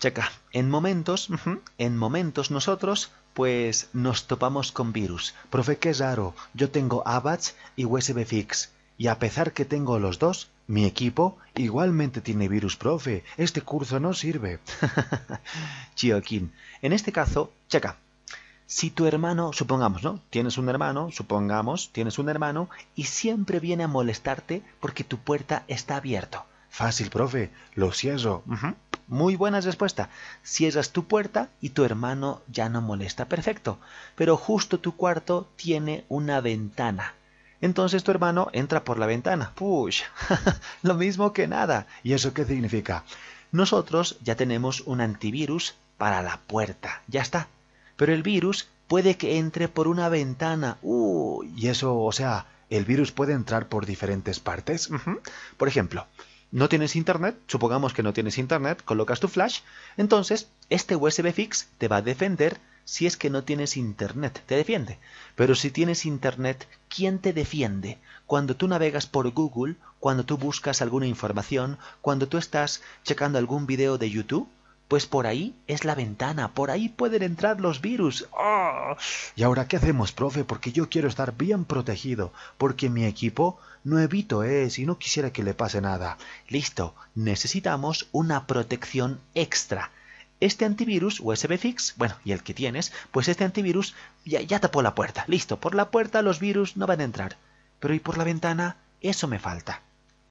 Checa, en momentos, en momentos nosotros, pues nos topamos con virus. Profe, qué raro, yo tengo Avast y USB Fix. Y a pesar que tengo los dos, mi equipo igualmente tiene virus, profe. Este curso no sirve. Chioquín, en este caso, checa. Si tu hermano, supongamos, ¿no? Tienes un hermano, supongamos, tienes un hermano y siempre viene a molestarte porque tu puerta está abierta. Fácil, profe, lo cierro. Muy buena respuesta. Cierras tu puerta y tu hermano ya no molesta. Perfecto. Pero justo tu cuarto tiene una ventana. Entonces tu hermano entra por la ventana. Push. Lo mismo que nada. ¿Y eso qué significa? Nosotros ya tenemos un antivirus para la puerta. Ya está. Pero el virus puede que entre por una ventana. Uh, y eso, o sea, el virus puede entrar por diferentes partes. Por ejemplo, no tienes internet, supongamos que no tienes internet, colocas tu flash, entonces este USB fix te va a defender si es que no tienes internet, te defiende. Pero si tienes internet, ¿quién te defiende? Cuando tú navegas por Google, cuando tú buscas alguna información, cuando tú estás checando algún video de YouTube, pues por ahí es la ventana, por ahí pueden entrar los virus. ¡Ah! ¿Y ahora qué hacemos, profe? Porque yo quiero estar bien protegido, porque mi equipo no evito es y no quisiera que le pase nada. Listo, necesitamos una protección extra. Este antivirus USB Fix, bueno, y el que tienes, pues este antivirus ya tapó la puerta. Listo, por la puerta los virus no van a entrar. Pero ¿y por la ventana? Eso me falta.